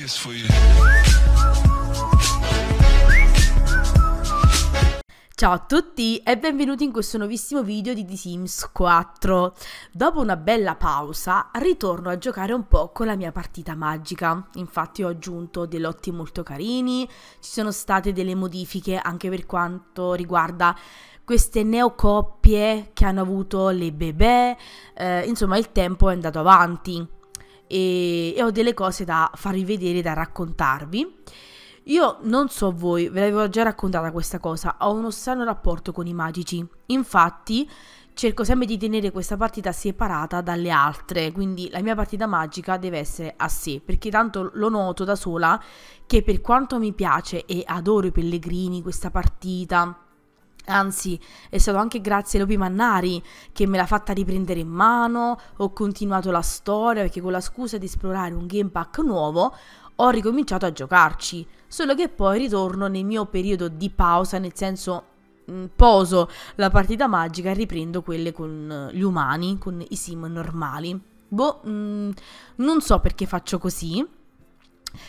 kiss for you. Ciao a tutti e benvenuti in questo nuovissimo video di The Sims 4. Dopo una bella pausa ritorno a giocare un po' con la mia partita magica. Infatti ho aggiunto dei lotti molto carini, ci sono state delle modifiche anche per quanto riguarda queste neocoppie che hanno avuto le bebè, eh, insomma il tempo è andato avanti e, e ho delle cose da farvi vedere, da raccontarvi. Io non so voi, ve l'avevo già raccontata questa cosa, ho uno strano rapporto con i magici. Infatti cerco sempre di tenere questa partita separata dalle altre, quindi la mia partita magica deve essere a sé, perché tanto lo noto da sola che per quanto mi piace e adoro i pellegrini, questa partita, Anzi, è stato anche grazie a Lopi Mannari che me l'ha fatta riprendere in mano, ho continuato la storia perché con la scusa di esplorare un game pack nuovo ho ricominciato a giocarci, solo che poi ritorno nel mio periodo di pausa, nel senso mh, mm, poso la partita magica e riprendo quelle con gli umani, con i sim normali. Boh, mh, mm, non so perché faccio così,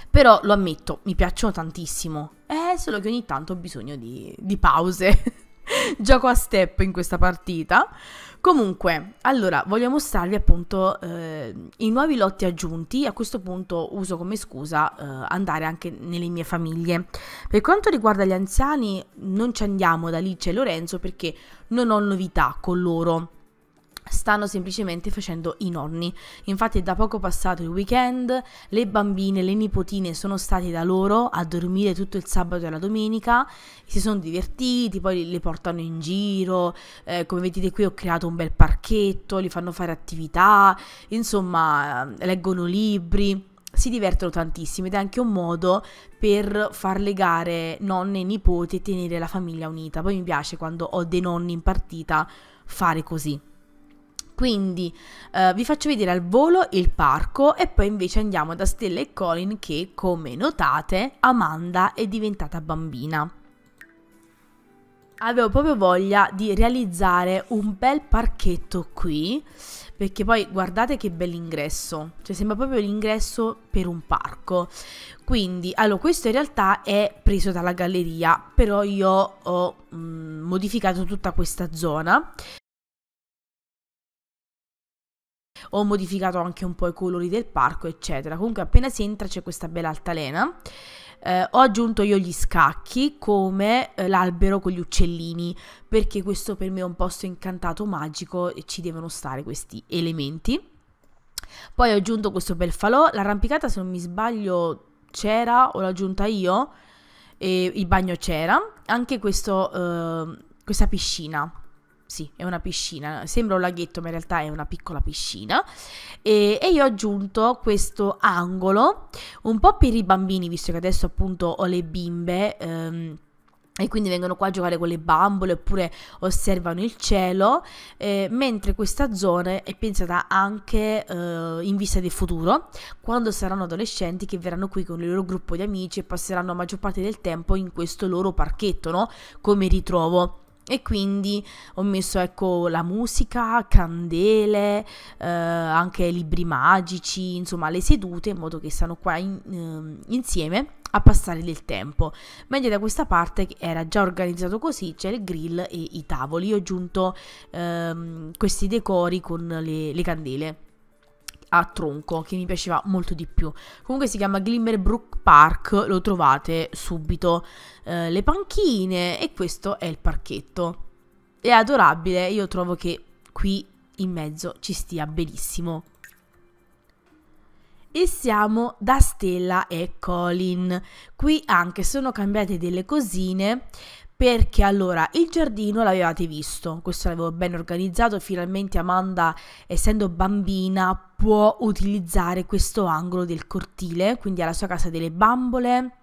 però lo ammetto, mi piacciono tantissimo. È eh, solo che ogni tanto ho bisogno di, di pause. gioco a step in questa partita. Comunque, allora, voglio mostrarvi appunto eh, i nuovi lotti aggiunti. A questo punto uso come scusa eh, andare anche nelle mie famiglie. Per quanto riguarda gli anziani, non ci andiamo da Alice e Lorenzo perché non ho novità con loro stanno semplicemente facendo i nonni. Infatti è da poco passato il weekend, le bambine, le nipotine sono state da loro a dormire tutto il sabato e la domenica, si sono divertiti, poi le portano in giro, eh, come vedete qui ho creato un bel parchetto, li fanno fare attività, insomma ehm, leggono libri. Si divertono tantissimo ed è anche un modo per far legare nonne e nipoti e tenere la famiglia unita. Poi mi piace quando ho dei nonni in partita fare così. Quindi eh, vi faccio vedere al volo il parco e poi invece andiamo da Stella e Colin che, come notate, Amanda è diventata bambina avevo proprio voglia di realizzare un bel parchetto qui perché poi guardate che bell'ingresso cioè sembra proprio l'ingresso per un parco quindi allora questo in realtà è preso dalla galleria però io ho mh, mm, modificato tutta questa zona ho modificato anche un po' i colori del parco, eccetera. Comunque appena si entra c'è questa bella altalena. Eh, ho aggiunto io gli scacchi come eh, l'albero con gli uccellini, perché questo per me è un posto incantato, magico e ci devono stare questi elementi. Poi ho aggiunto questo bel falò, l'arrampicata se non mi sbaglio c'era o l'ho aggiunta io, e il bagno c'era, anche questo, eh, questa piscina sì, è una piscina, sembra un laghetto ma in realtà è una piccola piscina e, e, io ho aggiunto questo angolo un po' per i bambini visto che adesso appunto ho le bimbe ehm, e quindi vengono qua a giocare con le bambole oppure osservano il cielo, eh, mentre questa zona è pensata anche eh, in vista del futuro, quando saranno adolescenti che verranno qui con il loro gruppo di amici e passeranno la maggior parte del tempo in questo loro parchetto, no? Come ritrovo e quindi ho messo ecco la musica, candele, eh, anche libri magici, insomma le sedute in modo che stanno qua in, eh, insieme a passare del tempo. Mentre da questa parte che era già organizzato così, c'era il grill e i tavoli. Io ho aggiunto ehm, questi decori con le, le candele a tronco che mi piaceva molto di più. Comunque si chiama Glimmerbrook Park, lo trovate subito. Eh, le panchine e questo è il parchetto. È adorabile, io trovo che qui in mezzo ci stia benissimo. E siamo da Stella e Colin. Qui anche sono cambiate delle cosine perché allora il giardino l'avevate visto, questo l'avevo ben organizzato, finalmente Amanda essendo bambina può utilizzare questo angolo del cortile, quindi ha la sua casa delle bambole,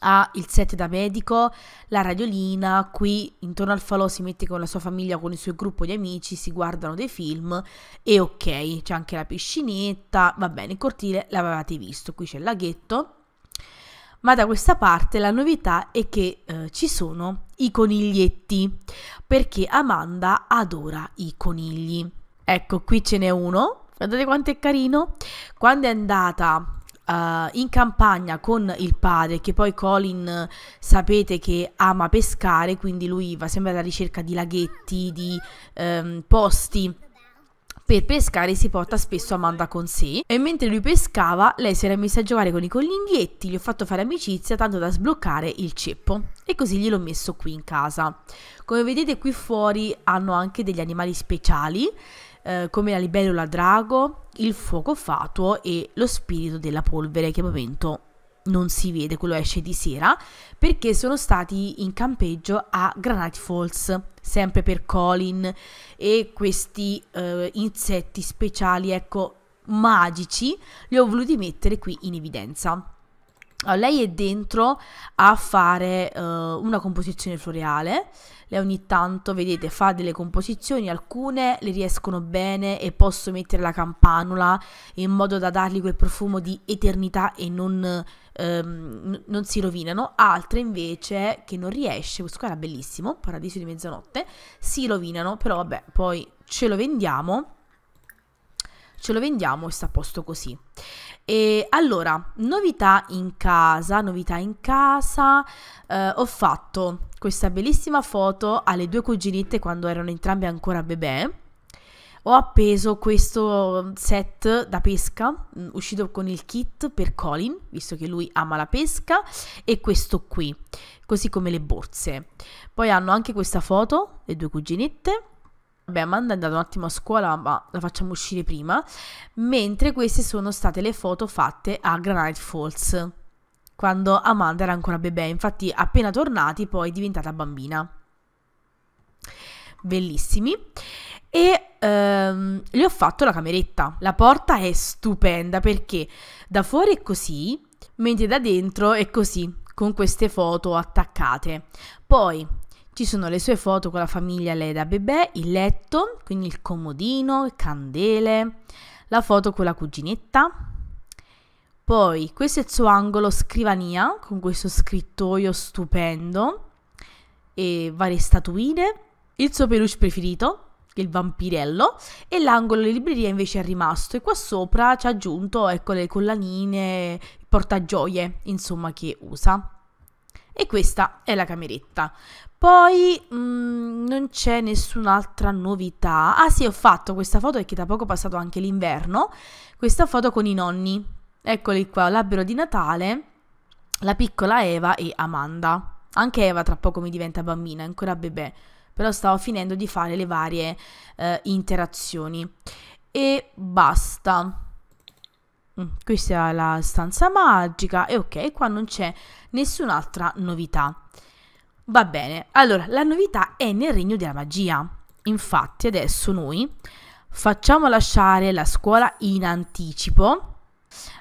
ha il set da medico, la radiolina, qui intorno al falò si mette con la sua famiglia, con il suo gruppo di amici, si guardano dei film e ok, c'è anche la piscinetta, va bene, il cortile l'avevate visto, qui c'è il laghetto ma da questa parte la novità è che eh, ci sono i coniglietti, perché Amanda adora i conigli. Ecco, qui ce n'è uno, guardate quanto è carino. Quando è andata Uh, in campagna con il padre, che poi Colin sapete che ama pescare, quindi lui va sempre alla ricerca di laghetti, di um, posti per pescare si porta spesso Amanda con sé e mentre lui pescava lei si era messa a giocare con i coniglietti, gli ho fatto fare amicizia tanto da sbloccare il ceppo e così gliel'ho messo qui in casa. Come vedete qui fuori hanno anche degli animali speciali eh, come la libellula drago, il fuoco fatuo e lo spirito della polvere che al momento non si vede, quello esce di sera, perché sono stati in campeggio a Granite Falls, sempre per Colin e questi eh, insetti speciali, ecco, magici, li ho voluti mettere qui in evidenza lei è dentro a fare uh, una composizione floreale. Lei ogni tanto, vedete, fa delle composizioni, alcune le riescono bene e posso mettere la campanula in modo da dargli quel profumo di eternità e non, um, non si rovinano. Altre invece che non riesce, questo qua era bellissimo, Paradiso di mezzanotte, si rovinano, però vabbè, poi ce lo vendiamo, ce lo vendiamo e sta a posto così. E allora, novità in casa, novità in casa, eh, ho fatto questa bellissima foto alle due cuginette quando erano entrambe ancora bebè. Ho appeso questo set da pesca, mm, uscito con il kit per Colin, visto che lui ama la pesca, e questo qui, così come le borse. Poi hanno anche questa foto, le due cuginette, Vabbè, Amanda è andata un attimo a scuola, ma la facciamo uscire prima. Mentre queste sono state le foto fatte a Granite Falls, quando Amanda era ancora bebè. Infatti, appena tornati, poi è diventata bambina. Bellissimi. E ehm, gli ho fatto la cameretta. La porta è stupenda perché da fuori è così, mentre da dentro è così, con queste foto attaccate. Poi ci sono le sue foto con la famiglia, lei da bebè, il letto, quindi il comodino, candele, la foto con la cuginetta. Poi questo è il suo angolo scrivania con questo scrittoio stupendo e varie statuine. Il suo peluche preferito, il vampirello e l'angolo di libreria invece è rimasto e qua sopra ci ha aggiunto ecco le collanine, il portagioie insomma che usa. E questa è la cameretta. Poi mh, mm, non c'è nessun'altra novità. Ah sì, ho fatto questa foto perché da poco è passato anche l'inverno. Questa foto con i nonni. Eccoli qua, l'albero di Natale, la piccola Eva e Amanda. Anche Eva tra poco mi diventa bambina, ancora bebè. Però stavo finendo di fare le varie eh, interazioni. E basta. Mm, questa è la stanza magica e ok, qua non c'è nessun'altra novità. Va bene, allora la novità è nel regno della magia. Infatti adesso noi facciamo lasciare la scuola in anticipo.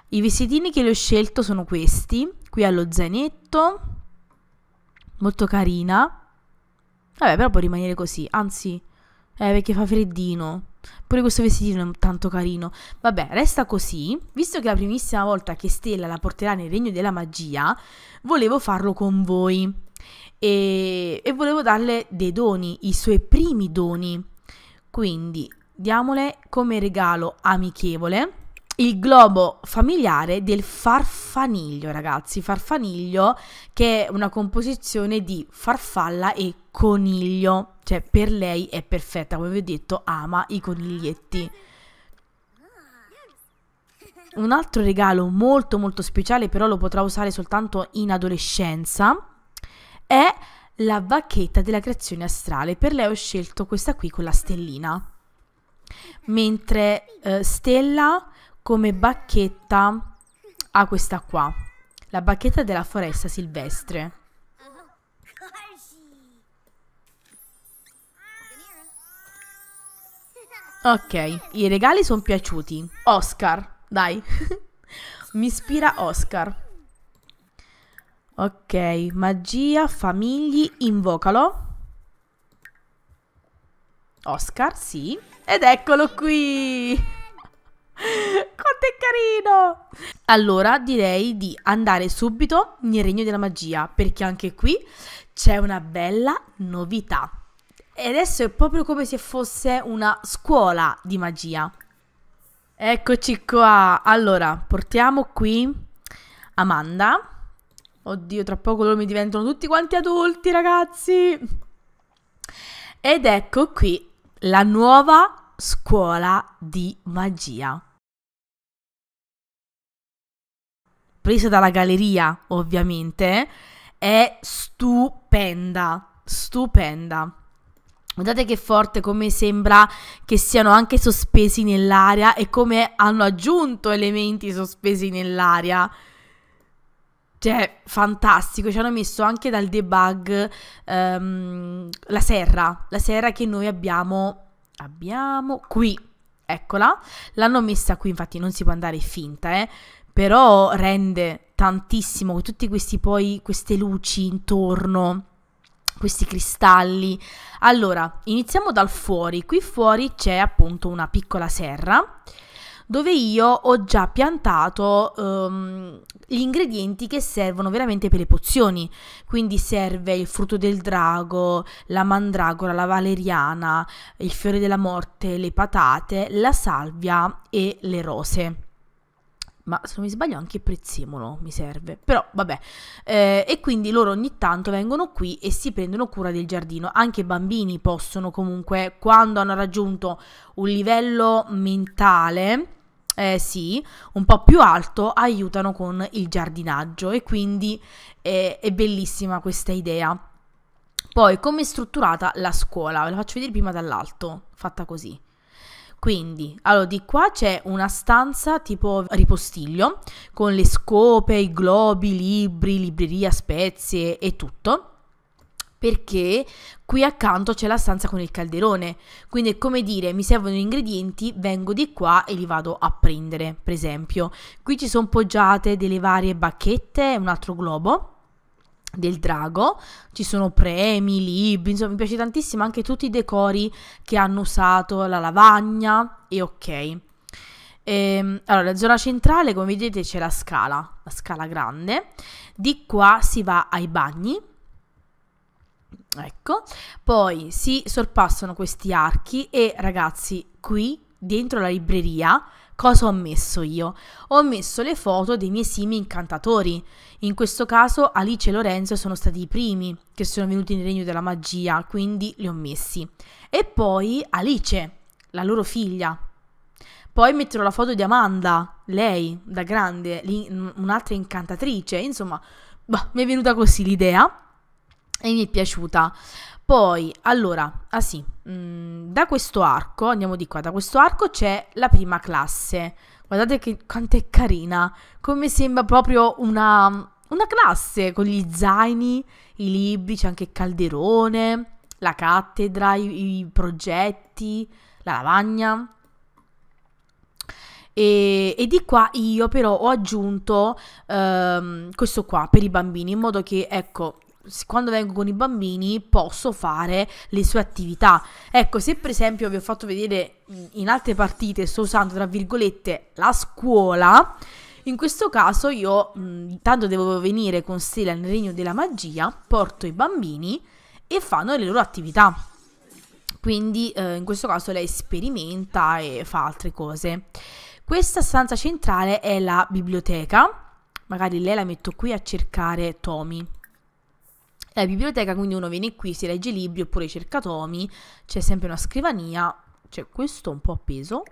I vestitini che le ho scelto sono questi, qui allo zainetto, molto carina. Vabbè, però può rimanere così, anzi, eh, perché fa freddino. Pure questo vestitino è tanto carino. Vabbè, resta così. Visto che è la primissima volta che Stella la porterà nel regno della magia, volevo farlo con voi. E, e volevo darle dei doni, i suoi primi doni. Quindi diamole come regalo amichevole il globo familiare del farfaniglio, ragazzi. Farfaniglio che è una composizione di farfalla e coniglio. Cioè, per lei è perfetta, come vi ho detto, ama i coniglietti. Un altro regalo molto molto speciale, però lo potrà usare soltanto in adolescenza, è la bacchetta della creazione astrale. Per lei ho scelto questa qui con la stellina. Mentre eh, Stella come bacchetta a questa qua, la bacchetta della foresta silvestre. Ok, i regali sono piaciuti. Oscar, dai. Mi ispira Oscar. Ok, magia, famigli, invocalo. Oscar, sì. Ed eccolo qui! Quanto è carino! Allora direi di andare subito nel regno della magia, perché anche qui c'è una bella novità. E adesso è proprio come se fosse una scuola di magia. Eccoci qua. Allora, portiamo qui Amanda. Oddio, tra poco loro mi diventano tutti quanti adulti, ragazzi. Ed ecco qui la nuova scuola di magia. presa dalla galleria, ovviamente, è stupenda, stupenda. Guardate che forte come sembra che siano anche sospesi nell'aria e come hanno aggiunto elementi sospesi nell'aria. Cioè, fantastico, ci hanno messo anche dal debug um, la serra, la serra che noi abbiamo, abbiamo qui, eccola, l'hanno messa qui, infatti non si può andare finta, eh, però rende tantissimo tutti questi poi queste luci intorno questi cristalli. Allora, iniziamo dal fuori. Qui fuori c'è appunto una piccola serra dove io ho già piantato um, gli ingredienti che servono veramente per le pozioni. Quindi serve il frutto del drago, la mandragora, la valeriana, il fiore della morte, le patate, la salvia e le rose ma se non mi sbaglio anche prezzemolo mi serve, però vabbè. Eh, e quindi loro ogni tanto vengono qui e si prendono cura del giardino. Anche i bambini possono comunque, quando hanno raggiunto un livello mentale, eh, sì, un po' più alto, aiutano con il giardinaggio e quindi eh, è bellissima questa idea. Poi, come è strutturata la scuola? Ve la faccio vedere prima dall'alto, fatta così. Quindi, allora di qua c'è una stanza tipo ripostiglio con le scope, i globi, libri, libreria, spezie e tutto perché qui accanto c'è la stanza con il calderone, quindi è come dire mi servono gli ingredienti, vengo di qua e li vado a prendere, per esempio. Qui ci sono poggiate delle varie bacchette, un altro globo del drago, ci sono premi, libri, insomma mi piace tantissimo anche tutti i decori che hanno usato, la lavagna e ok. Ehm, allora, la zona centrale, come vedete, c'è la scala, la scala grande, di qua si va ai bagni, ecco, poi si sorpassano questi archi e ragazzi, qui dentro la libreria Cosa ho messo io? Ho messo le foto dei miei simi incantatori. In questo caso Alice e Lorenzo sono stati i primi che sono venuti nel regno della magia, quindi li ho messi. E poi Alice, la loro figlia. Poi metterò la foto di Amanda, lei da grande, un'altra incantatrice, insomma, bah, mi è venuta così l'idea e mi è piaciuta. Poi, allora, ah sì, mh, mm, da questo arco, andiamo di qua, da questo arco c'è la prima classe. Guardate che, quanto è carina, come sembra proprio una, una classe con gli zaini, i libri, c'è anche il calderone, la cattedra, i, i progetti, la lavagna. E, e, di qua io però ho aggiunto ehm, questo qua per i bambini in modo che ecco quando vengo con i bambini posso fare le sue attività. Ecco, se per esempio vi ho fatto vedere in altre partite, sto usando tra virgolette la scuola, in questo caso io mm, intanto devo venire con Stella nel regno della magia, porto i bambini e fanno le loro attività. Quindi eh, in questo caso lei sperimenta e fa altre cose. Questa stanza centrale è la biblioteca, magari lei la metto qui a cercare Tommy la biblioteca, quindi uno viene qui, si legge libri oppure cerca tomi, c'è sempre una scrivania, c'è cioè, questo un po' appeso,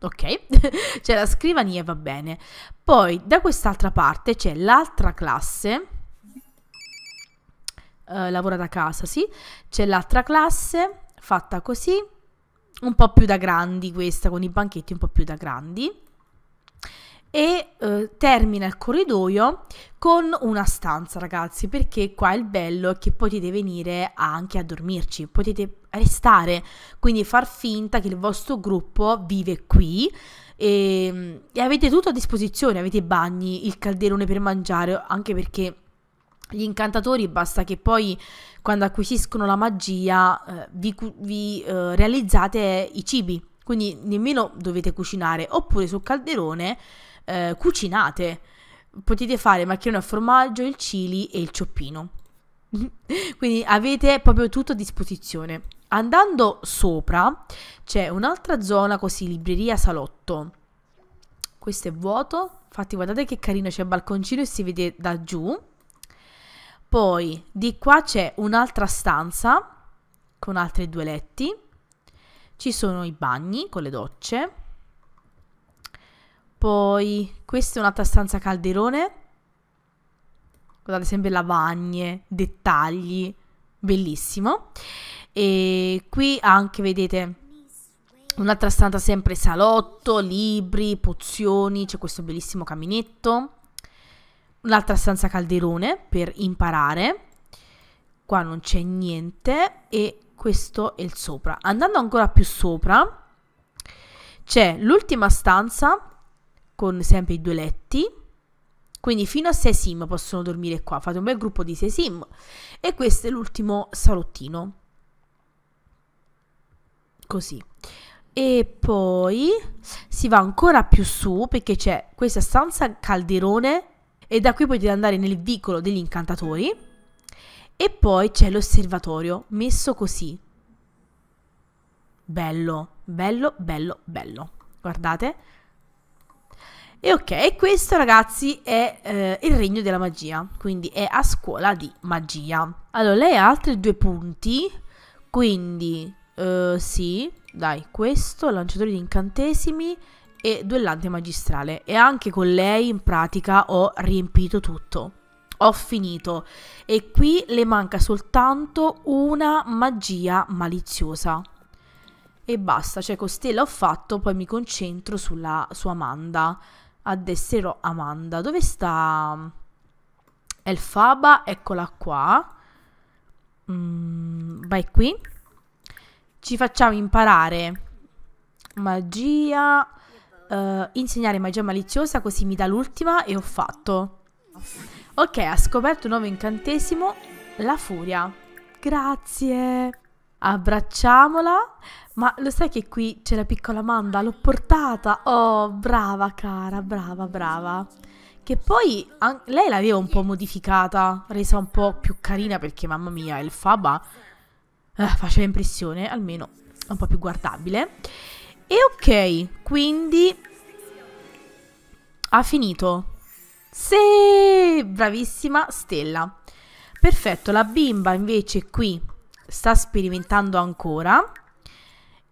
ok, c'è la scrivania e va bene. Poi da quest'altra parte c'è l'altra classe, eh, lavora da casa, sì, c'è l'altra classe fatta così, un po' più da grandi questa, con i banchetti un po' più da grandi e eh, termina il corridoio con una stanza ragazzi perché qua il bello è che potete venire anche a dormirci potete restare quindi far finta che il vostro gruppo vive qui e, e avete tutto a disposizione avete i bagni il calderone per mangiare anche perché gli incantatori basta che poi quando acquisiscono la magia eh, vi, vi eh, realizzate i cibi quindi nemmeno dovete cucinare oppure sul calderone eh, cucinate. Potete fare macchina al formaggio, il chili e il cioppino. Quindi avete proprio tutto a disposizione. Andando sopra c'è un'altra zona così, libreria salotto. Questo è vuoto. Infatti guardate che carino, c'è il balconcino e si vede da giù. Poi di qua c'è un'altra stanza con altri due letti. Ci sono i bagni con le docce. Poi, questa è un'altra stanza calderone. Guardate, sempre lavagne, dettagli, bellissimo. E qui anche, vedete, un'altra stanza sempre salotto, libri, pozioni, c'è questo bellissimo caminetto. Un'altra stanza calderone per imparare. Qua non c'è niente e questo è il sopra. Andando ancora più sopra, c'è l'ultima stanza con sempre i due letti. Quindi fino a 6 sim possono dormire qua, fate un bel gruppo di 6 sim. E questo è l'ultimo salottino. Così. E poi si va ancora più su perché c'è questa stanza calderone e da qui potete andare nel vicolo degli incantatori. E poi c'è l'osservatorio messo così. Bello, bello, bello, bello. Guardate. E ok, questo ragazzi è eh, il regno della magia, quindi è a scuola di magia. Allora, lei ha altri due punti, quindi uh, sì, dai, questo, lanciatore di incantesimi e duellante magistrale. E anche con lei in pratica ho riempito tutto. Ho finito. E qui le manca soltanto una magia maliziosa. E basta, cioè con Stella ho fatto, poi mi concentro sulla, sua Amanda addesserò Amanda. Dove sta Elfaba? Eccola qua. Mm, vai qui. Ci facciamo imparare magia, eh, insegnare magia maliziosa, così mi dà l'ultima e ho fatto. Ok, ha scoperto un nuovo incantesimo, la furia. Grazie abbracciamola. Ma lo sai che qui c'è la piccola Amanda, l'ho portata. Oh, brava cara, brava, brava. Che poi lei l'aveva un po' modificata, resa un po' più carina perché mamma mia, il Faba eh, faceva impressione, almeno un po' più guardabile. E ok, quindi ha finito. Sì, bravissima Stella. Perfetto, la bimba invece qui sta sperimentando ancora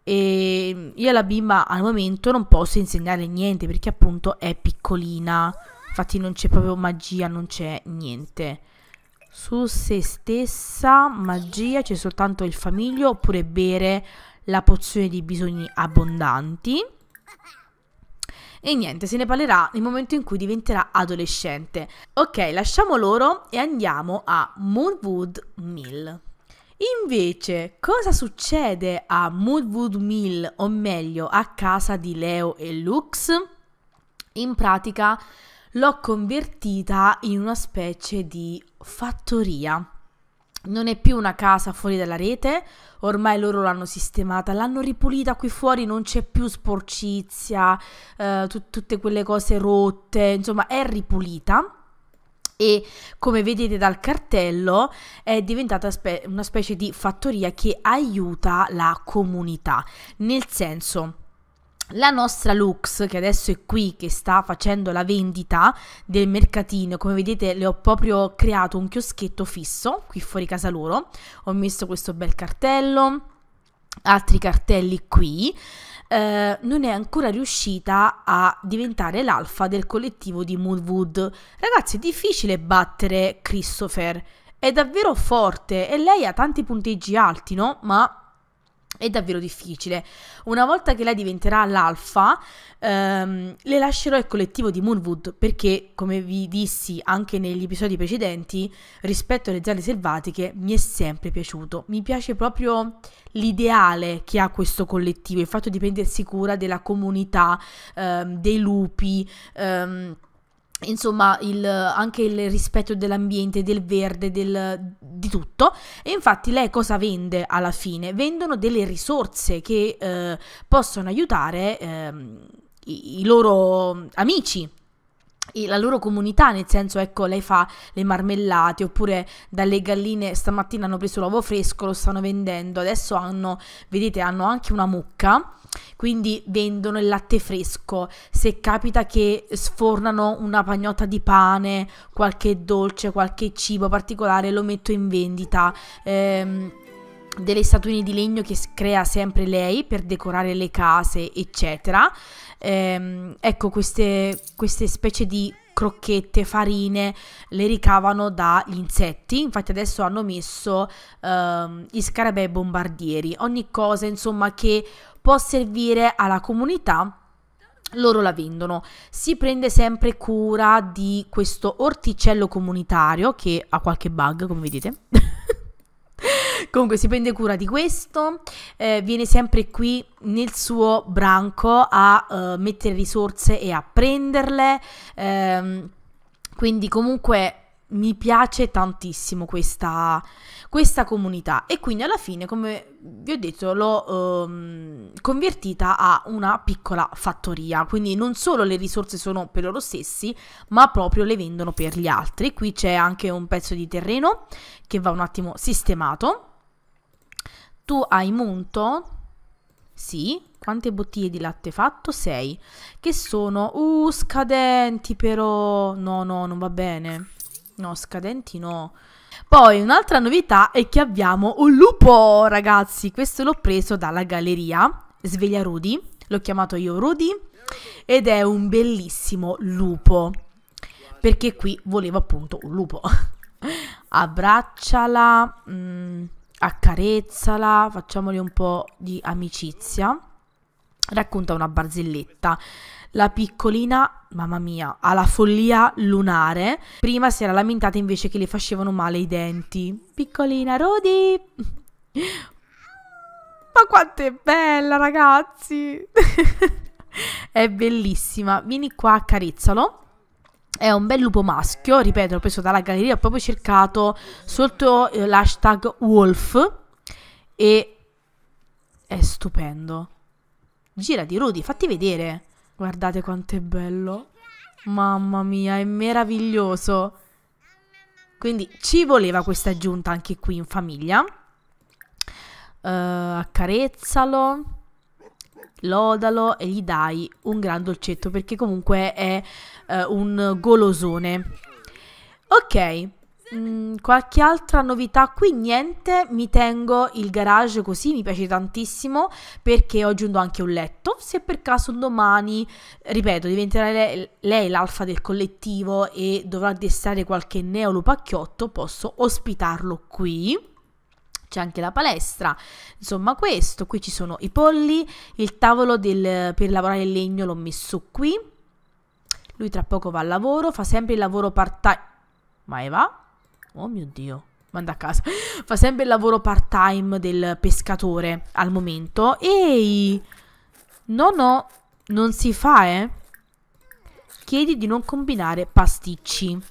e io alla bimba al momento non posso insegnare niente perché appunto è piccolina, infatti non c'è proprio magia, non c'è niente. Su se stessa magia c'è soltanto il famiglio oppure bere la pozione di bisogni abbondanti. E niente, se ne parlerà nel momento in cui diventerà adolescente. Ok, lasciamo loro e andiamo a Moonwood Mill. Invece, cosa succede a Moodwood Mill, o meglio, a casa di Leo e Lux? In pratica l'ho convertita in una specie di fattoria. Non è più una casa fuori dalla rete, ormai loro l'hanno sistemata, l'hanno ripulita qui fuori, non c'è più sporcizia, eh, tut tutte quelle cose rotte, insomma è ripulita e come vedete dal cartello è diventata spe- una specie di fattoria che aiuta la comunità, nel senso la nostra Lux, che adesso è qui, che sta facendo la vendita del mercatino, come vedete le ho proprio creato un chioschetto fisso qui fuori casa loro, ho messo questo bel cartello, altri cartelli qui, eh, non è ancora riuscita a diventare l'alfa del collettivo di Moonwood. Ragazzi, è difficile battere Christopher. È davvero forte e lei ha tanti punteggi alti, no? Ma è davvero difficile. Una volta che lei diventerà l'alfa, ehm, le lascerò il collettivo di Moonwood perché, come vi dissi anche negli episodi precedenti, rispetto alle zanne selvatiche mi è sempre piaciuto. Mi piace proprio l'ideale che ha questo collettivo, il fatto di prendersi cura della comunità, ehm, dei lupi. Ehm, insomma il, anche il rispetto dell'ambiente, del verde, del, di tutto. E infatti lei cosa vende alla fine? Vendono delle risorse che eh, possono aiutare eh, i, i loro amici la loro comunità, nel senso ecco lei fa le marmellate oppure dalle galline stamattina hanno preso l'uovo fresco, lo stanno vendendo, adesso hanno, vedete, hanno anche una mucca, quindi vendono il latte fresco, se capita che sfornano una pagnotta di pane, qualche dolce, qualche cibo particolare, lo metto in vendita. Ehm, delle statuine di legno che crea sempre lei per decorare le case, eccetera ehm, ecco queste, queste specie di crocchette, farine, le ricavano dagli insetti. Infatti adesso hanno messo ehm, gli scarabei bombardieri, ogni cosa insomma che può servire alla comunità. Loro la vendono. Si prende sempre cura di questo orticello comunitario che ha qualche bug, come vedete. Comunque si prende cura di questo, eh, viene sempre qui nel suo branco a eh, mettere risorse e a prenderle. Ehm, quindi comunque mi piace tantissimo questa, questa, comunità e quindi alla fine come vi ho detto l'ho ehm, convertita a una piccola fattoria quindi non solo le risorse sono per loro stessi ma proprio le vendono per gli altri qui c'è anche un pezzo di terreno che va un attimo sistemato tu hai munto? Sì. Quante bottiglie di latte fatto? 6. Che sono? Uh, scadenti però. No, no, non va bene. No, scadenti no. Poi un'altra novità è che abbiamo un lupo, ragazzi. Questo l'ho preso dalla galleria. Sveglia Rudy. L'ho chiamato io Rudy. Ed è un bellissimo lupo. Perché qui volevo appunto un lupo. Abbracciala. Mm accarezzala, facciamole un po' di amicizia. Racconta una barzelletta. La piccolina, mamma mia, ha la follia lunare. Prima si era lamentata invece che le facevano male i denti. Piccolina, Rodi! Ma quanto è bella, ragazzi! è bellissima. Vieni qua, accarezzalo. È un bel lupo maschio, ripeto, l'ho preso dalla galleria, ho proprio cercato sotto eh, l'hashtag wolf e è stupendo. Gira di Rudy, fatti vedere. Guardate quanto è bello. Mamma mia, è meraviglioso. Quindi ci voleva questa aggiunta anche qui in famiglia. Uh, accarezzalo lodalo e gli dai un gran dolcetto perché comunque è eh, un golosone. Ok, Mm, qualche altra novità qui niente mi tengo il garage così mi piace tantissimo perché ho aggiunto anche un letto se per caso domani ripeto diventerà lei, lei l'alfa del collettivo e dovrà addestrare qualche neolupacchiotto posso ospitarlo qui c'è anche la palestra, insomma questo, qui ci sono i polli, il tavolo del, per lavorare il legno l'ho messo qui, lui tra poco va al lavoro, fa sempre il lavoro part time, ma va? Oh mio dio, manda a casa, fa sempre il lavoro part time del pescatore al momento, ehi, no no, non si fa eh, chiedi di non combinare pasticci.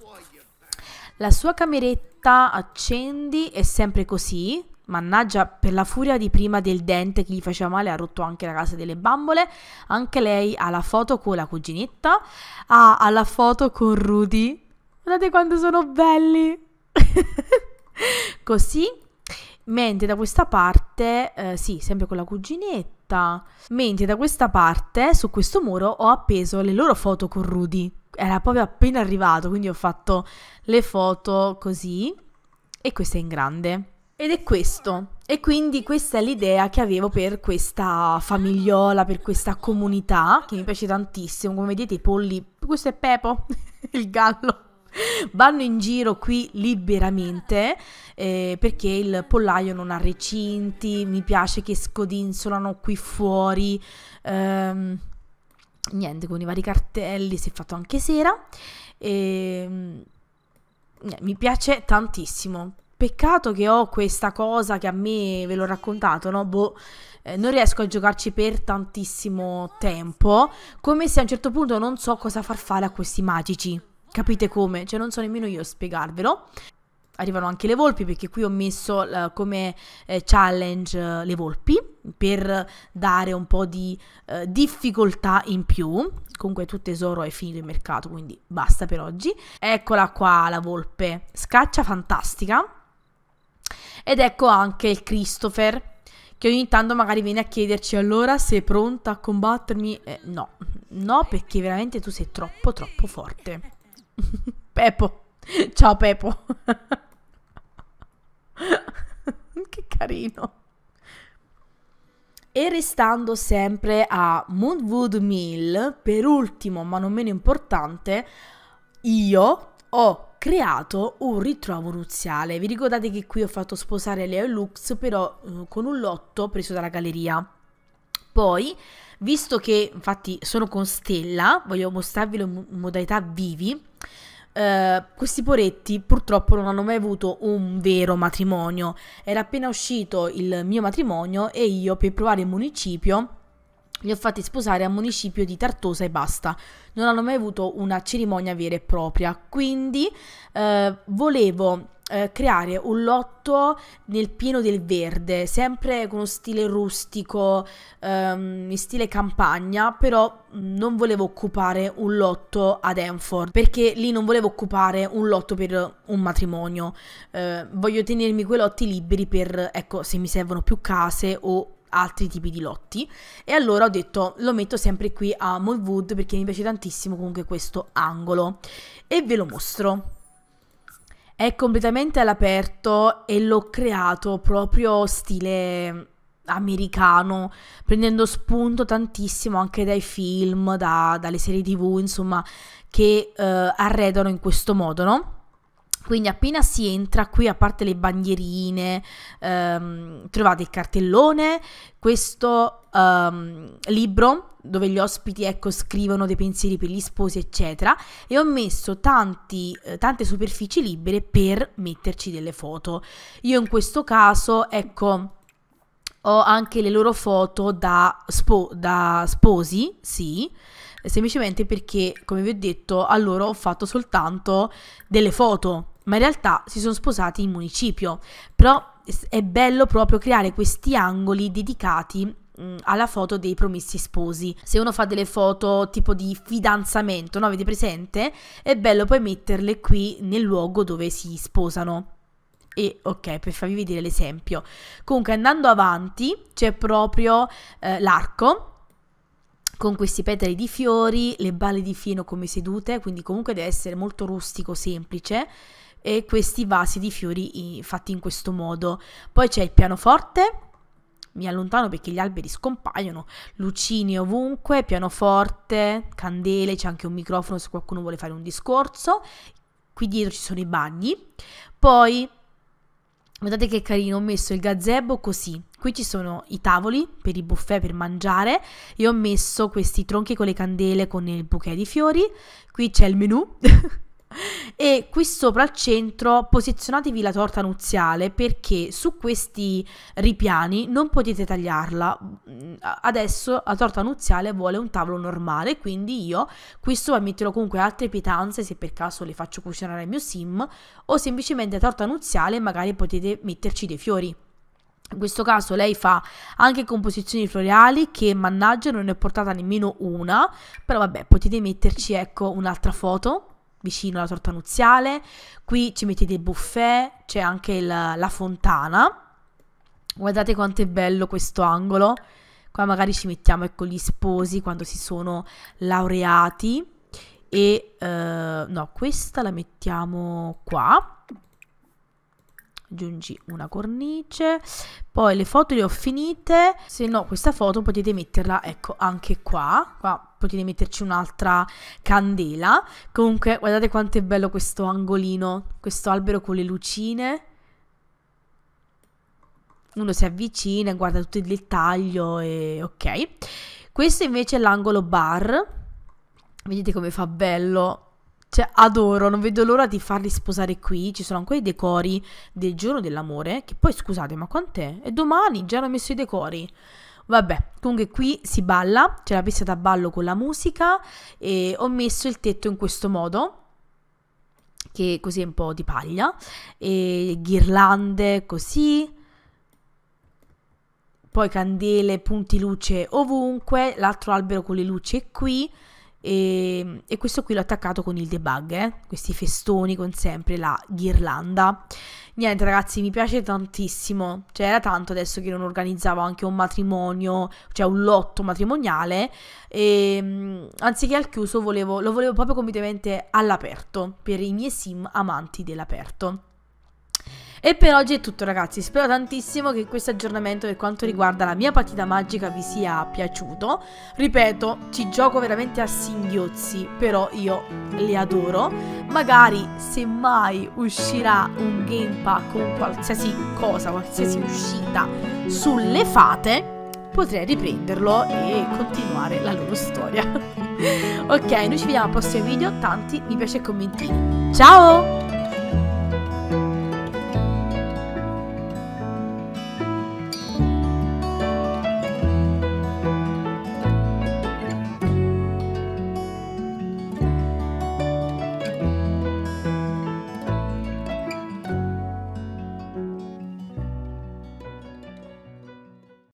La sua cameretta Aspetta, accendi, è sempre così. Mannaggia, per la furia di prima del dente che gli faceva male, ha rotto anche la casa delle bambole. Anche lei ha la foto con la cuginetta. Ah, ha la foto con Rudy. Guardate quanto sono belli. così. Mentre da questa parte, eh, sì, sempre con la cuginetta. Mentre da questa parte, su questo muro, ho appeso le loro foto con Rudy era proprio appena arrivato, quindi ho fatto le foto così e questa è in grande. Ed è questo. E quindi questa è l'idea che avevo per questa famigliola, per questa comunità, che mi piace tantissimo. Come vedete i polli, questo è Pepo, il gallo vanno in giro qui liberamente eh, perché il pollaio non ha recinti, mi piace che scodinzolano qui fuori. Ehm, niente, con i vari cartelli, si è fatto anche sera ehm, e mi piace tantissimo. Peccato che ho questa cosa che a me ve l'ho raccontato, no? Boh, eh, non riesco a giocarci per tantissimo tempo, come se a un certo punto non so cosa far fare a questi magici. Capite come? Cioè non so nemmeno io spiegarvelo arrivano anche le volpi perché qui ho messo uh, come eh, challenge uh, le volpi per dare un po' di uh, difficoltà in più. Comunque tu tesoro è finito in mercato, quindi basta per oggi. Eccola qua la volpe, scaccia fantastica. Ed ecco anche il Christopher che ogni tanto magari viene a chiederci allora se è pronta a combattermi. Eh, no, no perché veramente tu sei troppo troppo forte. Pepo, Ciao Pepo che carino. E restando sempre a Moonwood Mill, per ultimo ma non meno importante, io ho creato un ritrovo nuziale. Vi ricordate che qui ho fatto sposare Leo e Lux, però eh, con un lotto preso dalla galleria. Poi, visto che infatti sono con Stella, voglio mostrarvi le modalità vivi, eh, questi poretti purtroppo non hanno mai avuto un vero matrimonio. Era appena uscito il mio matrimonio e io per provare il municipio li ho fatti sposare al municipio di Tartosa e basta. Non hanno mai avuto una cerimonia vera e propria. Quindi eh, volevo eh, creare un lotto nel pieno del verde, sempre con uno stile rustico, ehm, in stile campagna, però mm, non volevo occupare un lotto ad Enford, perché lì non volevo occupare un lotto per un matrimonio. Eh, voglio tenermi quei lotti liberi per, ecco, se mi servono più case o altri tipi di lotti e allora ho detto lo metto sempre qui a Moldwood perché mi piace tantissimo comunque questo angolo e ve lo mostro è completamente all'aperto e l'ho creato proprio stile americano, prendendo spunto tantissimo anche dai film, da, dalle serie tv, insomma, che eh, arredano in questo modo, no? Quindi appena si entra qui, a parte le bandierine, ehm, trovate il cartellone, questo ehm, libro dove gli ospiti ecco, scrivono dei pensieri per gli sposi, eccetera, e ho messo tanti, eh, tante superfici libere per metterci delle foto. Io in questo caso, ecco, ho anche le loro foto da, spo da sposi, sì, semplicemente perché, come vi ho detto, a loro ho fatto soltanto delle foto ma in realtà si sono sposati in municipio. Però è bello proprio creare questi angoli dedicati mm, alla foto dei promessi sposi. Se uno fa delle foto tipo di fidanzamento, no? Avete presente? È bello poi metterle qui nel luogo dove si sposano. E ok, per farvi vedere l'esempio. Comunque andando avanti c'è proprio eh, l'arco con questi petali di fiori, le balle di fieno come sedute, quindi comunque deve essere molto rustico, semplice e questi vasi di fiori fatti in questo modo. Poi c'è il pianoforte, mi allontano perché gli alberi scompaiono, lucini ovunque, pianoforte, candele, c'è anche un microfono se qualcuno vuole fare un discorso. Qui dietro ci sono i bagni. Poi Guardate che carino, ho messo il gazebo così. Qui ci sono i tavoli per i buffet per mangiare e ho messo questi tronchi con le candele con il bouquet di fiori. Qui c'è il menù e qui sopra al centro posizionatevi la torta nuziale perché su questi ripiani non potete tagliarla. Mm, adesso la torta nuziale vuole un tavolo normale, quindi io qui sopra metterò comunque altre pietanze se per caso le faccio cucinare al mio sim o semplicemente torta nuziale magari potete metterci dei fiori. In questo caso lei fa anche composizioni floreali che mannaggia non ne ho portata nemmeno una, però vabbè potete metterci ecco un'altra foto vicino alla torta nuziale, qui ci mettete il buffet, c'è anche il, la fontana, guardate quanto è bello questo angolo, qua magari ci mettiamo ecco gli sposi quando si sono laureati e eh, no questa la mettiamo qua aggiungi una cornice poi le foto le ho finite se no questa foto potete metterla ecco anche qua qua potete metterci un'altra candela comunque guardate quanto è bello questo angolino questo albero con le lucine uno si avvicina e guarda tutto il dettaglio e ok questo invece è l'angolo bar vedete come fa bello cioè, adoro, non vedo l'ora di farli sposare qui. Ci sono ancora i decori del giorno dell'amore. Che poi, scusate, ma quant'è? E domani, già hanno messo i decori. Vabbè, comunque qui si balla, c'è la pista da ballo con la musica e ho messo il tetto in questo modo, che così è un po' di paglia, e ghirlande così, poi candele, punti luce ovunque, l'altro albero con le luci è qui, e, ehm, e, questo qui l'ho attaccato con il debug, eh? questi festoni con sempre la ghirlanda. Niente ragazzi, mi piace tantissimo, cioè era tanto adesso che non organizzavo anche un matrimonio, cioè un lotto matrimoniale, e, ehm, anziché al chiuso volevo, lo volevo proprio completamente all'aperto, per i miei sim amanti dell'aperto. E per oggi è tutto ragazzi, spero tantissimo che questo aggiornamento per quanto riguarda la mia partita magica vi sia piaciuto. Ripeto, ci gioco veramente a singhiozzi, però io le adoro. Magari se mai uscirà un gamepack con qualsiasi cosa, qualsiasi uscita sulle fate, potrei riprenderlo e continuare la loro storia. ok, noi ci vediamo al prossimo video, tanti mi piace e commentini. Ciao!